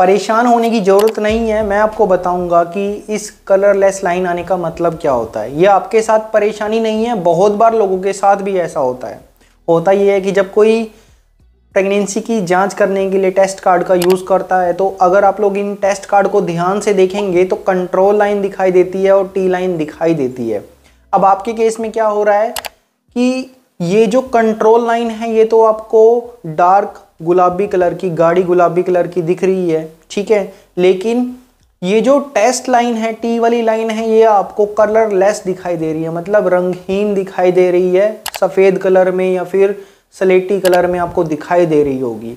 परेशान होने की ज़रूरत नहीं है मैं आपको बताऊंगा कि इस कलरलेस लाइन आने का मतलब क्या होता है ये आपके साथ परेशानी नहीं है बहुत बार लोगों के साथ भी ऐसा होता है होता ये है कि जब कोई प्रेगनेंसी की जांच करने के लिए टेस्ट कार्ड का यूज़ करता है तो अगर आप लोग इन टेस्ट कार्ड को ध्यान से देखेंगे तो कंट्रोल लाइन दिखाई देती है और टी लाइन दिखाई देती है अब आपके केस में क्या हो रहा है कि ये जो कंट्रोल लाइन है ये तो आपको डार्क गुलाबी कलर की गाढ़ी गुलाबी कलर की दिख रही है ठीक है लेकिन ये जो टेस्ट लाइन है टी वाली लाइन है ये आपको कलर लेस दिखाई दे रही है मतलब रंगहीन दिखाई दे रही है सफ़ेद कलर में या फिर सलेटी कलर में आपको दिखाई दे रही होगी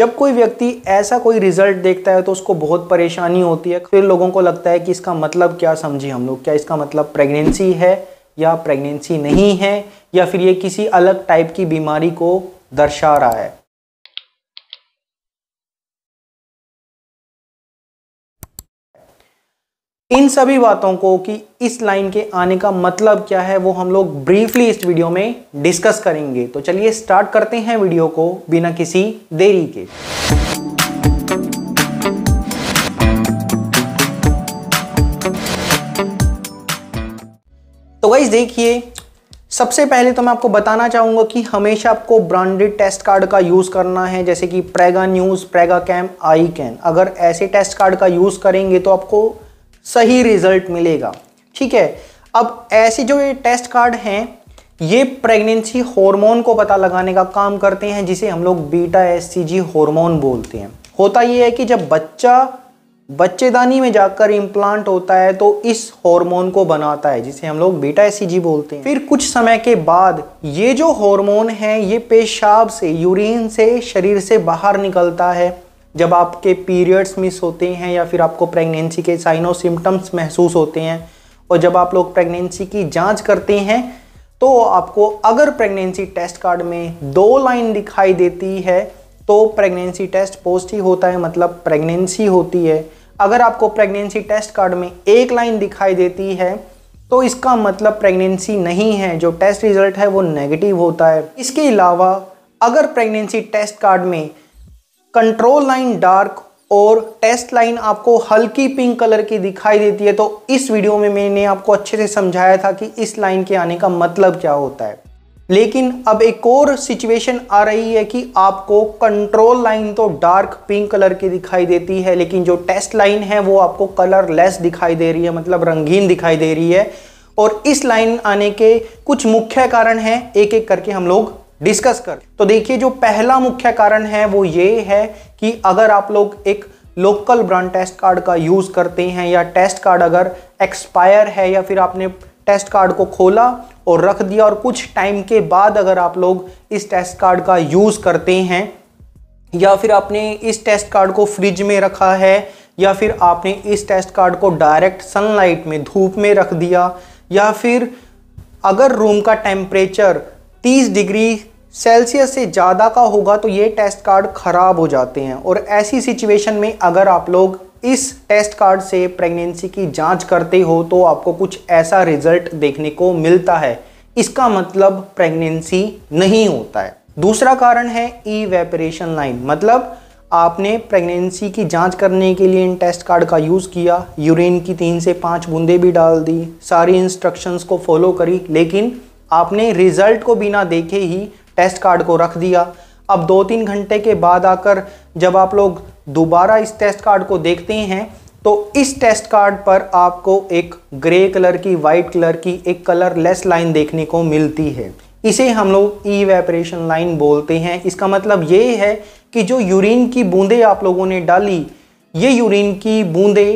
जब कोई व्यक्ति ऐसा कोई रिजल्ट देखता है तो उसको बहुत परेशानी होती है फिर लोगों को लगता है कि इसका मतलब क्या समझे हम लोग क्या इसका मतलब प्रेगनेंसी है या प्रेगनेंसी नहीं है या फिर ये किसी अलग टाइप की बीमारी को दर्शा रहा है इन सभी बातों को कि इस लाइन के आने का मतलब क्या है वो हम लोग ब्रीफली इस वीडियो में डिस्कस करेंगे तो चलिए स्टार्ट करते हैं वीडियो को बिना किसी देरी के तो गाइज देखिए सबसे पहले तो मैं आपको बताना चाहूँगा कि हमेशा आपको ब्रांडेड टेस्ट कार्ड का यूज़ करना है जैसे कि प्रेगा न्यूज़ प्रेगा कैम आई कैन अगर ऐसे टेस्ट कार्ड का यूज़ करेंगे तो आपको सही रिजल्ट मिलेगा ठीक है अब ऐसे जो ये टेस्ट कार्ड हैं ये प्रेगनेंसी हार्मोन को पता लगाने का काम करते हैं जिसे हम लोग बीटा एस सी जी बोलते हैं होता ये है कि जब बच्चा बच्चेदानी में जाकर इम्प्लांट होता है तो इस हार्मोन को बनाता है जिसे हम लोग बीटा एसीजी बोलते हैं फिर कुछ समय के बाद ये जो हार्मोन है ये पेशाब से यूरिन से शरीर से बाहर निकलता है जब आपके पीरियड्स मिस होते हैं या फिर आपको प्रेगनेंसी के साइनो सिम्टम्स महसूस होते हैं और जब आप लोग प्रेगनेंसी की जांच करते हैं तो आपको अगर प्रेगनेंसी टेस्ट कार्ड में दो लाइन दिखाई देती है तो प्रेगनेंसी टेस्ट पोस्ट ही होता है मतलब प्रेगनेंसी होती है अगर आपको प्रेगनेंसी टेस्ट कार्ड में एक लाइन दिखाई देती है तो इसका मतलब प्रेगनेंसी नहीं है जो टेस्ट रिजल्ट है वो नेगेटिव होता है इसके अलावा अगर प्रेगनेंसी टेस्ट कार्ड में कंट्रोल लाइन डार्क और टेस्ट लाइन आपको हल्की पिंक कलर की दिखाई देती है तो इस वीडियो में मैंने आपको अच्छे से समझाया था कि इस लाइन के आने का मतलब क्या होता है लेकिन अब एक और सिचुएशन आ रही है कि आपको कंट्रोल लाइन तो डार्क पिंक कलर की दिखाई देती है लेकिन जो टेस्ट लाइन है वो आपको कलर लेस दिखाई दे रही है मतलब रंगीन दिखाई दे रही है और इस लाइन आने के कुछ मुख्य कारण हैं एक एक करके हम लोग डिस्कस कर तो देखिए जो पहला मुख्य कारण है वो ये है कि अगर आप लोग एक लोकल ब्रांड टेस्ट कार्ड का यूज़ करते हैं या टेस्ट कार्ड अगर एक्सपायर है या फिर आपने टेस्ट कार्ड को खोला और रख दिया और कुछ टाइम के बाद अगर आप लोग इस टेस्ट कार्ड का यूज़ करते हैं या फिर आपने इस टेस्ट कार्ड को फ्रिज में रखा है या फिर आपने इस टेस्ट कार्ड को डायरेक्ट सनलाइट में धूप में रख दिया या फिर अगर रूम का टेम्परेचर 30 डिग्री सेल्सियस से ज़्यादा का होगा तो ये टेस्ट कार्ड ख़राब हो जाते हैं और ऐसी सिचुएशन में अगर आप लोग इस टेस्ट कार्ड से प्रेगनेंसी की जांच करते हो तो आपको कुछ ऐसा रिजल्ट देखने को मिलता है इसका मतलब प्रेगनेंसी नहीं होता है दूसरा कारण है ई वेपरेशन लाइन मतलब आपने प्रेगनेंसी की जांच करने के लिए इन टेस्ट कार्ड का यूज़ किया यूरिन की तीन से पाँच बूंदे भी डाल दी सारी इंस्ट्रक्शंस को फॉलो करी लेकिन आपने रिजल्ट को बिना देखे ही टेस्ट कार्ड को रख दिया अब दो तीन घंटे के बाद आकर जब आप लोग दोबारा इस टेस्ट कार्ड को देखते हैं तो इस टेस्ट कार्ड पर आपको एक ग्रे कलर की वाइट कलर की एक कलर लेस लाइन देखने को मिलती है इसे हम लोग ई वेपरेशन लाइन बोलते हैं इसका मतलब ये है कि जो यूरिन की बूंदे आप लोगों ने डाली ये यूरिन की बूंदे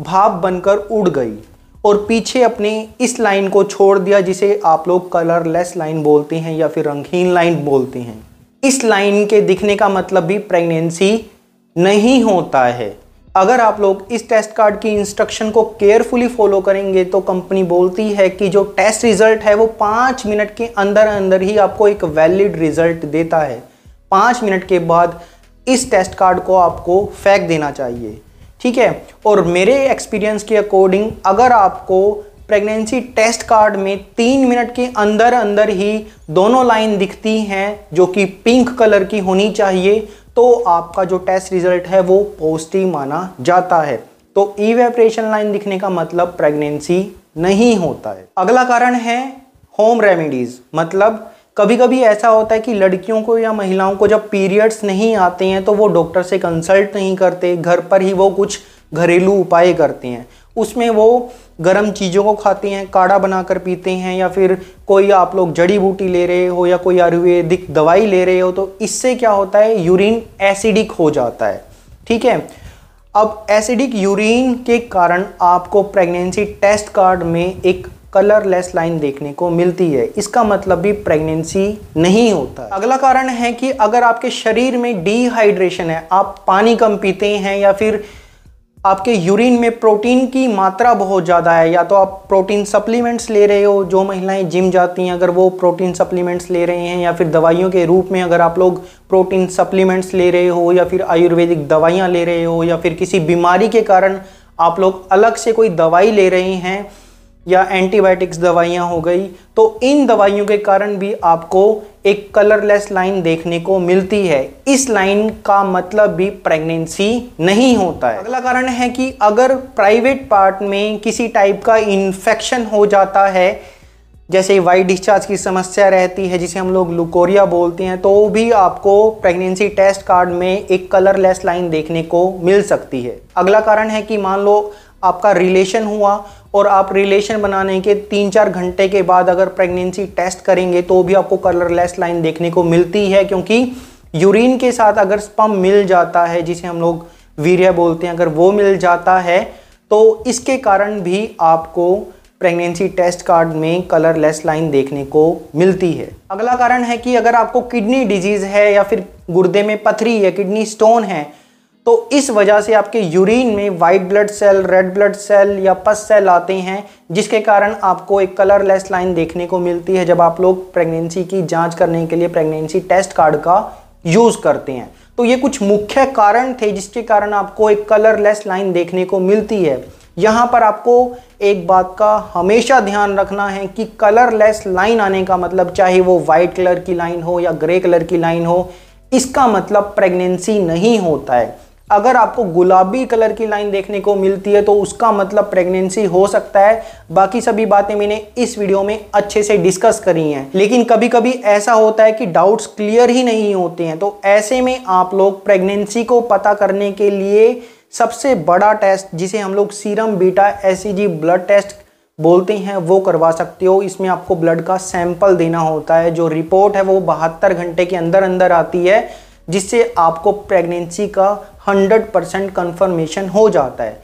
भाप बनकर उड़ गई और पीछे अपने इस लाइन को छोड़ दिया जिसे आप लोग कलरलेस लाइन बोलते हैं या फिर रंगहीन लाइन बोलते हैं इस लाइन के दिखने का मतलब भी प्रेगनेंसी नहीं होता है अगर आप लोग इस टेस्ट कार्ड की इंस्ट्रक्शन को केयरफुली फॉलो करेंगे तो कंपनी बोलती है कि जो टेस्ट रिजल्ट है वो पाँच मिनट के अंदर अंदर ही आपको एक वैलिड रिजल्ट देता है पाँच मिनट के बाद इस टेस्ट कार्ड को आपको फेंक देना चाहिए ठीक है और मेरे एक्सपीरियंस के अकॉर्डिंग अगर आपको प्रेगनेंसी टेस्ट कार्ड में तीन मिनट के अंदर अंदर ही दोनों लाइन दिखती हैं जो कि पिंक कलर की होनी चाहिए तो आपका जो टेस्ट रिजल्ट है वो पॉजिटिव माना जाता है तो इवेपरेशन लाइन दिखने का मतलब प्रेगनेंसी नहीं होता है अगला कारण है होम रेमेडीज़ मतलब कभी कभी ऐसा होता है कि लड़कियों को या महिलाओं को जब पीरियड्स नहीं आते हैं तो वो डॉक्टर से कंसल्ट नहीं करते घर पर ही वो कुछ घरेलू उपाय करते हैं उसमें वो गर्म चीज़ों को खाते हैं काढ़ा बनाकर पीते हैं या फिर कोई आप लोग जड़ी बूटी ले रहे हो या कोई आयुर्वेदिक दवाई ले रहे हो तो इससे क्या होता है यूरिन एसिडिक हो जाता है ठीक है अब एसिडिक यूरिन के कारण आपको प्रेगनेंसी टेस्ट कार्ड में एक कलरलेस लाइन देखने को मिलती है इसका मतलब भी प्रेगनेंसी नहीं होता अगला कारण है कि अगर आपके शरीर में डिहाइड्रेशन है आप पानी कम पीते हैं या फिर आपके यूरिन में प्रोटीन की मात्रा बहुत ज़्यादा है या तो आप प्रोटीन सप्लीमेंट्स ले रहे हो जो महिलाएं जिम जाती हैं अगर वो प्रोटीन सप्लीमेंट्स ले रहे हैं या फिर दवाइयों के रूप में अगर आप लोग प्रोटीन सप्लीमेंट्स ले रहे हो या फिर आयुर्वेदिक दवाइयाँ ले रहे हो या फिर किसी बीमारी के कारण आप लोग अलग से कोई दवाई ले रहे हैं या एंटीबायोटिक्स दवाइयाँ हो गई तो इन दवाइयों के कारण भी आपको एक कलरलेस लाइन देखने को मिलती है इस लाइन का मतलब भी प्रेगनेंसी नहीं होता है अगला कारण है कि अगर प्राइवेट पार्ट में किसी टाइप का इन्फेक्शन हो जाता है जैसे वाइट डिस्चार्ज की समस्या रहती है जिसे हम लोग लुकोरिया बोलते हैं तो भी आपको प्रेगनेंसी टेस्ट कार्ड में एक कलरलेस लाइन देखने को मिल सकती है अगला कारण है कि मान लो आपका रिलेशन हुआ और आप रिलेशन बनाने के तीन चार घंटे के बाद अगर प्रेगनेंसी टेस्ट करेंगे तो भी आपको कलरलेस लाइन देखने को मिलती है क्योंकि यूरिन के साथ अगर स्पम मिल जाता है जिसे हम लोग वीरिया बोलते हैं अगर वो मिल जाता है तो इसके कारण भी आपको प्रेगनेंसी टेस्ट कार्ड में कलरलेस लाइन देखने को मिलती है अगला कारण है कि अगर आपको किडनी डिजीज़ है या फिर गुर्दे में पथरी या किडनी स्टोन है तो इस वजह से आपके यूरिन में white blood cell red blood cell या पस सेल आते हैं जिसके कारण आपको एक कलरलेस लाइन देखने को मिलती है जब आप लोग प्रेगनेंसी की जांच करने के लिए प्रेगनेंसी टेस्ट कार्ड का यूज़ करते हैं तो ये कुछ मुख्य कारण थे जिसके कारण आपको एक कलरलेस लाइन देखने को मिलती है यहाँ पर आपको एक बात का हमेशा ध्यान रखना है कि कलरलेस लाइन आने का मतलब चाहे वो वाइट कलर की लाइन हो या ग्रे कलर की लाइन हो इसका मतलब प्रेगनेंसी नहीं होता है अगर आपको गुलाबी कलर की लाइन देखने को मिलती है तो उसका मतलब प्रेगनेंसी हो सकता है बाकी सभी बातें मैंने इस वीडियो में अच्छे से डिस्कस करी हैं लेकिन कभी कभी ऐसा होता है कि डाउट्स क्लियर ही नहीं होते हैं तो ऐसे में आप लोग प्रेगनेंसी को पता करने के लिए सबसे बड़ा टेस्ट जिसे हम लोग serum beta S blood test बोलते हैं वो करवा सकते हो इसमें आपको ब्लड का सैंपल देना होता है जो रिपोर्ट है वो बहत्तर घंटे के अंदर अंदर आती है जिससे आपको प्रेगनेंसी का 100 परसेंट कन्फर्मेशन हो जाता है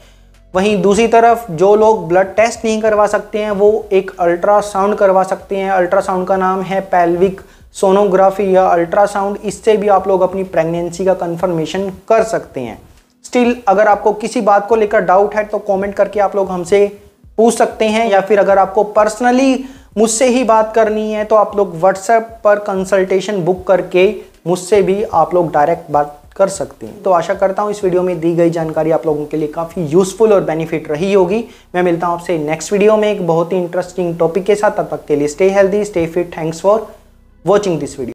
वहीं दूसरी तरफ जो लोग ब्लड टेस्ट नहीं करवा सकते हैं वो एक अल्ट्रासाउंड करवा सकते हैं अल्ट्रासाउंड का नाम है पैल्विक सोनोग्राफी या अल्ट्रासाउंड इससे भी आप लोग अपनी प्रेगनेंसी का कन्फर्मेशन कर सकते हैं स्टिल अगर आपको किसी बात को लेकर डाउट है तो कॉमेंट करके आप लोग हमसे पूछ सकते हैं या फिर अगर आपको पर्सनली मुझसे ही बात करनी है तो आप लोग व्हाट्सएप पर कंसल्टेशन बुक करके मुझसे भी आप लोग डायरेक्ट बात कर सकते हैं तो आशा करता हूँ इस वीडियो में दी गई जानकारी आप लोगों के लिए काफ़ी यूजफुल और बेनिफिट रही होगी मैं मिलता हूँ आपसे नेक्स्ट वीडियो में एक बहुत ही इंटरेस्टिंग टॉपिक के साथ तब तक के लिए stay healthy stay fit thanks for watching this video